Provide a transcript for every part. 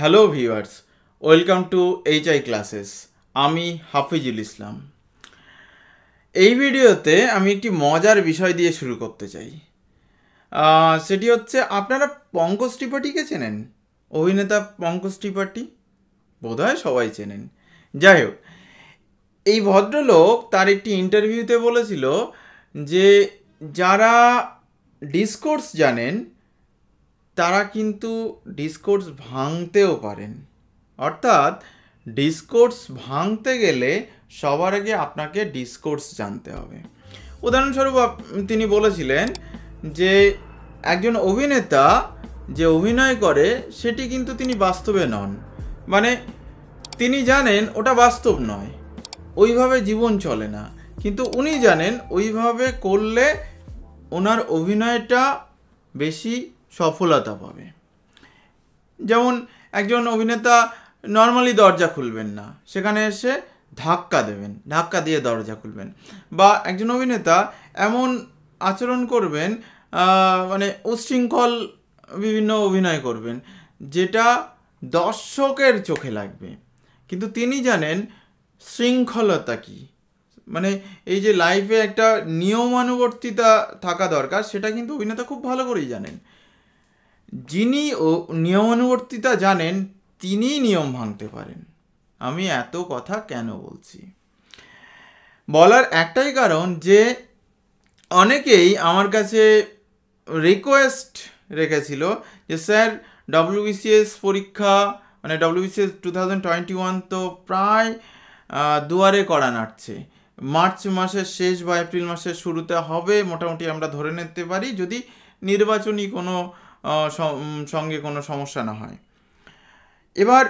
hello viewers welcome to H I classes আমি হাফিজুল ইসলাম এই ভিডিওতে আমি একটি মজার বিষয় দিয়ে শুরু করতে চাই সেটি হচ্ছে আপনারা পঙ্কজ ত্রিপাঠীকে চেনেন অভিনেতা পঙ্কজ ত্রিপাঠী বোধহয় সবাই চেনেন যাই হোক এই ভদ্রলোক তার একটি ইন্টারভিউতে বলেছিল যে যারা ডিসকোর্স জানেন তারা কিন্তু ডিসকোর্স ভাঙতেও পারেন অর্থাৎ ডিসকোর্স ভাঙতে গেলে সবার আগে আপনাকে ডিসকোর্স জানতে হবে উদাহরণস্বরূপ তিনি বলেছিলেন যে একজন অভিনেতা যে অভিনয় করে সেটি কিন্তু তিনি বাস্তবে নন মানে তিনি জানেন ওটা বাস্তব নয় ওইভাবে জীবন চলে না কিন্তু উনি জানেন ওইভাবে করলে ওনার অভিনয়টা বেশি সফলতা পাবে যেমন একজন অভিনেতা নর্মালি দরজা খুলবেন না সেখানে এসে ধাক্কা দেবেন ধাক্কা দিয়ে দরজা খুলবেন বা একজন অভিনেতা এমন আচরণ করবেন মানে উশৃঙ্খল বিভিন্ন অভিনয় করবেন যেটা দর্শকের চোখে লাগবে কিন্তু তিনি জানেন শৃঙ্খলতা কী মানে এই যে লাইফে একটা নিয়মানুবর্তিতা থাকা দরকার সেটা কিন্তু অভিনেতা খুব ভালো করেই জানেন যিনি ও নিয়মানুবর্তিতা জানেন তিনি নিয়ম ভাঙতে পারেন আমি এত কথা কেন বলছি বলার একটাই কারণ যে অনেকেই আমার কাছে রিকোয়েস্ট রেখেছিল যে স্যার ডব্লিউবিসিএস পরীক্ষা মানে WBCS two thousand twenty one তো প্রায় দুয়ারে করা নাড়ছে মার্চ মাসের শেষ বা এপ্রিল মাসের শুরুতে হবে মোটামুটি আমরা ধরে নিতে পারি যদি নির্বাচনী কোনো সঙ্গে কোনো সমস্যা না হয় এবার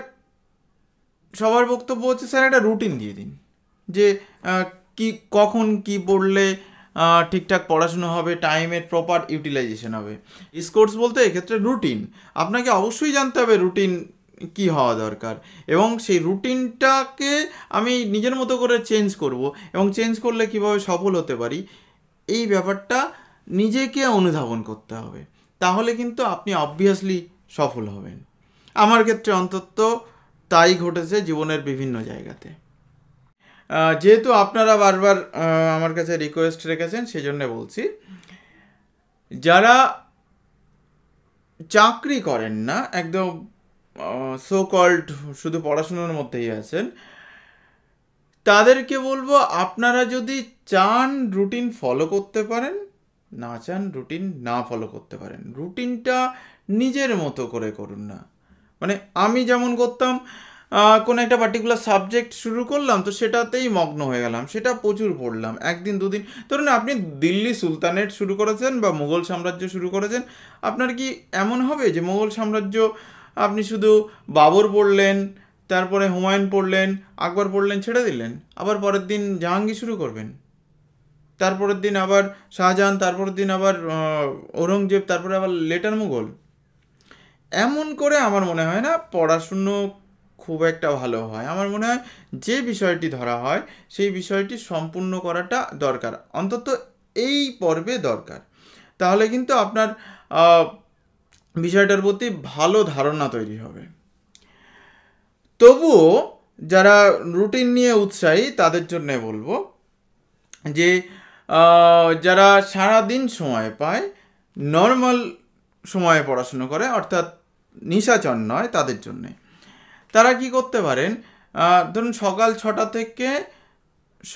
সবার বক্তব্য হচ্ছে স্যার একটা রুটিন দিয়ে দিন যে কি কখন কি পড়লে ঠিকঠাক পড়াশুনো হবে টাইমের প্রপার ইউটিলাইজেশন হবে স্কোর্টস বলতে এক্ষেত্রে রুটিন আপনাকে অবশ্যই জানতে হবে রুটিন কি হওয়া দরকার এবং সেই রুটিনটাকে আমি নিজের মতো করে চেঞ্জ করব এবং চেঞ্জ করলে কিভাবে সফল হতে পারি এই ব্যাপারটা নিজেকে অনুধাবন করতে হবে তাহলে কিন্তু আপনি অবভিয়াসলি সফল হবেন আমার ক্ষেত্রে অন্তত তাই ঘটেছে জীবনের বিভিন্ন জায়গাতে যেহেতু আপনারা বারবার আমার কাছে রিকোয়েস্ট রেখেছেন সেজন্যে বলছি যারা চাকরি করেন না একদম সো কল্ড শুধু পড়াশুনোর মধ্যেই আছেন তাদেরকে বলবো আপনারা যদি চান রুটিন ফলো করতে পারেন না চান রুটিন না ফলো করতে পারেন রুটিনটা নিজের মতো করে করুন না মানে আমি যেমন করতাম কোনো একটা পার্টিকুলার সাবজেক্ট শুরু করলাম তো সেটাতেই মগ্ন হয়ে গেলাম সেটা প্রচুর পড়লাম একদিন দুদিন ধরুন আপনি দিল্লি সুলতানেট শুরু করেছেন বা মুঘল সাম্রাজ্য শুরু করেছেন আপনার কি এমন হবে যে মুঘল সাম্রাজ্য আপনি শুধু বাবর পড়লেন তারপরে হুমায়ুন পড়লেন আকবর পড়লেন ছেড়ে দিলেন আবার পরের দিন জাহাঙ্গীর শুরু করবেন তারপরের দিন আবার শাহজাহান তারপরের দিন আবার ঔরঙ্গজেব তারপরে আবার লেটার মুঘল এমন করে আমার মনে হয় না পড়াশুনো খুব একটা ভালো হয় আমার মনে হয় যে বিষয়টি ধরা হয় সেই বিষয়টি সম্পূর্ণ করাটা দরকার অন্তত এই পর্বে দরকার তাহলে কিন্তু আপনার বিষয়টার প্রতি ভালো ধারণা তৈরি হবে তবুও যারা রুটিন নিয়ে উৎসাহী তাদের জন্যে বলবো যে যারা সারা দিন সময় পায় নর্মাল সময়ে পড়াশুনো করে অর্থাৎ নিশাচর নয় তাদের জন্যে তারা কি করতে পারেন ধরুন সকাল ছটা থেকে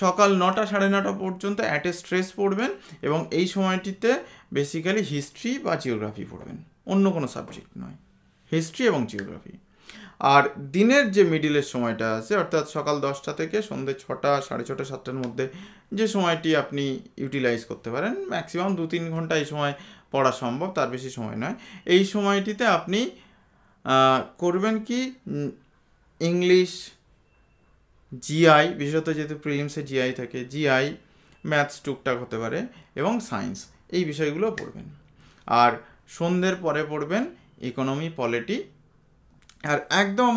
সকাল নটা সাড়ে নটা পর্যন্ত অ্যাট এ স্ট্রেস পড়বেন এবং এই সময়টিতে বেসিক্যালি হিস্ট্রি বা জিওগ্রাফি পড়বেন অন্য কোনো সাবজেক্ট নয় হিস্ট্রি এবং জিওগ্রাফি আর দিনের যে মিডিলের সময়টা আছে অর্থাৎ সকাল দশটা থেকে সন্ধ্যে ছটা সাড়ে ছটা সাতটার মধ্যে যে সময়টি আপনি ইউটিলাইজ করতে পারেন ম্যাক্সিমাম দু তিন ঘন্টা এই সময় পড়া সম্ভব তার বেশি সময় নয় এই সময়টিতে আপনি করবেন কি ইংলিশ জিআই বিশেষত যেহেতু প্রিলিমসে জিআই থাকে জিআই ম্যাথস টুকটাক হতে পারে এবং সায়েন্স এই বিষয়গুলো পড়বেন আর সন্ধ্যের পরে পড়বেন ইকোনমি পলিটি আর একদম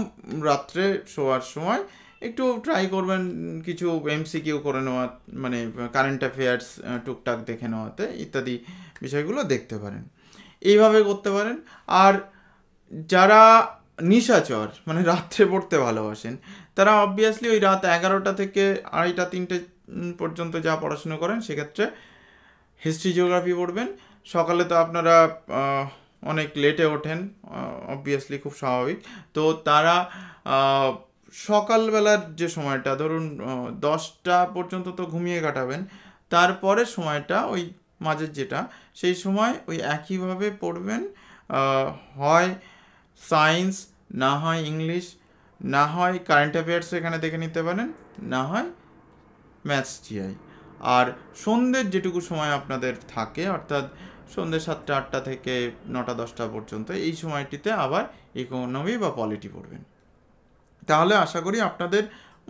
রাত্রে শোয়ার সময় একটু ট্রাই করবেন কিছু এমসিকিউ করে নেওয়া মানে কারেন্ট অ্যাফেয়ার্স টুকটাক দেখে নেওয়াতে ইত্যাদি বিষয়গুলো দেখতে পারেন এইভাবে করতে পারেন আর যারা নিশাচর মানে রাত্রে পড়তে ভালোবাসেন তারা অবভিয়াসলি ওই রাত এগারোটা থেকে আড়াইটা তিনটে পর্যন্ত যা পড়াশুনো করেন সেক্ষেত্রে হিস্ট্রি জিওগ্রাফি পড়বেন সকালে তো আপনারা অনেক লেটে ওঠেন অবভিয়াসলি খুব স্বাভাবিক তো তারা সকালবেলার যে সময়টা ধরুন দশটা পর্যন্ত তো ঘুমিয়ে কাটাবেন তারপরে সময়টা ওই মাঝের যেটা সেই সময় ওই একইভাবে পড়বেন হয় সায়েন্স না হয় ইংলিশ না হয় কারেন্ট অ্যাফেয়ার্স এখানে দেখে নিতে পারেন না হয় ম্যাথস জিআই আর সন্ধ্যের যেটুকু সময় আপনাদের থাকে অর্থাৎ সন্ধ্যে সাতটা আটটা থেকে নটা দশটা পর্যন্ত এই সময়টিতে আবার ইকোনমি বা পলিটি পড়বেন তাহলে আশা করি আপনাদের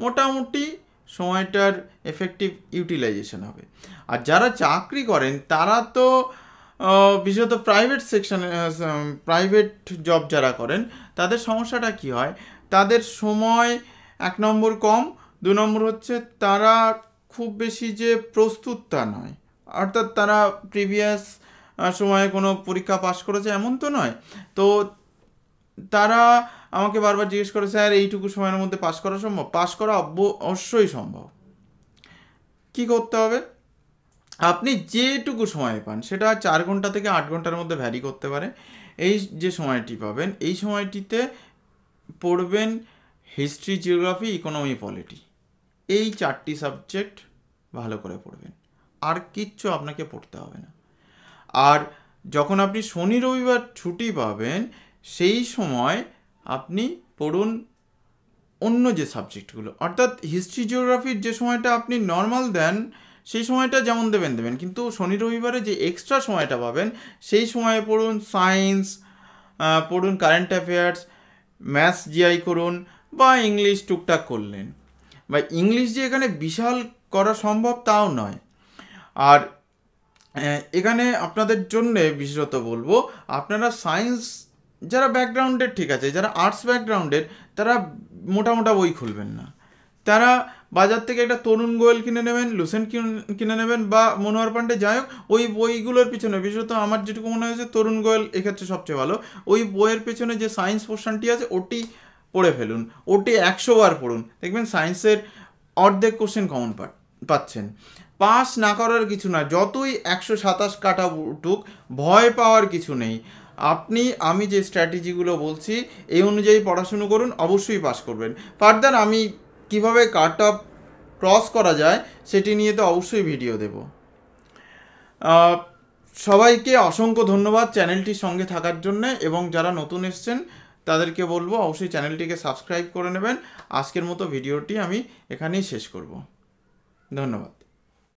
মোটামুটি সময়টার এফেক্টিভ ইউটিলাইজেশন হবে আর যারা চাকরি করেন তারা তো বিশেষত প্রাইভেট সেকশানে প্রাইভেট জব যারা করেন তাদের সমস্যাটা কি হয় তাদের সময় এক নম্বর কম দু নম্বর হচ্ছে তারা খুব বেশি যে প্রস্তুত তা নয় অর্থাৎ তারা প্রিভিয়াস সময়ে কোনো পরীক্ষা পাশ করেছে এমন তো নয় তো তারা আমাকে বারবার জিজ্ঞেস করে স্যার এইটুকু সময়ের মধ্যে পাশ করা সম্ভব পাশ করা অবশ্যই সম্ভব কি করতে হবে আপনি যেটুকু সময় পান সেটা চার ঘন্টা থেকে আট ঘন্টার মধ্যে ভ্যারি করতে পারে এই যে সময়টি পাবেন এই সময়টিতে পড়বেন হিস্ট্রি জিওগ্রাফি ইকোনমি পলিটি এই চারটি সাবজেক্ট ভালো করে পড়বেন আর কিচ্ছু আপনাকে পড়তে হবে না আর যখন আপনি শনি রবিবার ছুটি পাবেন সেই সময় আপনি পড়ুন অন্য যে সাবজেক্টগুলো অর্থাৎ হিস্ট্রি জিওগ্রাফির যে সময়টা আপনি নর্মাল দেন সেই সময়টা যেমন দেবেন দেবেন কিন্তু শনি রবিবারে যে এক্সট্রা সময়টা পাবেন সেই সময়ে পড়ুন সায়েন্স পড়ুন কারেন্ট অ্যাফেয়ার্স ম্যাথস জিআই করুন বা ইংলিশ টুকটাক করলেন বা ইংলিশ যে এখানে বিশাল করা সম্ভব তাও নয় আর এখানে আপনাদের জন্যে বিশেষত বলবো আপনারা সায়েন্স যারা ব্যাকগ্রাউন্ডের ঠিক আছে যারা আর্টস ব্যাকগ্রাউন্ডের তারা মোটা মোটা বই খুলবেন না তারা বাজার থেকে একটা তরুণ গোয়েল কিনে নেবেন লুসেন্ট কিনে নেবেন বা মনোহর পাণ্ডে যাই হোক ওই বইগুলোর পিছনে বিশেষত আমার যেটুকু মনে হয়েছে তরুণ গোয়েল এক্ষেত্রে সবচেয়ে ভালো ওই বইয়ের পেছনে যে সায়েন্স পোর্শনটি আছে ওটি পড়ে ফেলুন ওটি একশো বার পড়ুন দেখবেন সায়েন্সের অর্ধেক কোশ্চেন কমন পার্ট পাচ্ছেন পাস না করার কিছু না যতই একশো সাতাশ কাটা উঠুক ভয় পাওয়ার কিছু নেই আপনি আমি যে স্ট্র্যাটেজিগুলো বলছি এই অনুযায়ী পড়াশুনো করুন অবশ্যই পাস করবেন ফার্দার আমি কিভাবে কাট অফ ক্রস করা যায় সেটি নিয়ে তো অবশ্যই ভিডিও দেব সবাইকে অসংখ্য ধন্যবাদ চ্যানেলটির সঙ্গে থাকার জন্য এবং যারা নতুন এসছেন তাদেরকে বলবো অবশ্যই চ্যানেলটিকে সাবস্ক্রাইব করে নেবেন আজকের মতো ভিডিওটি আমি এখানেই শেষ করবো ধন্যবাদ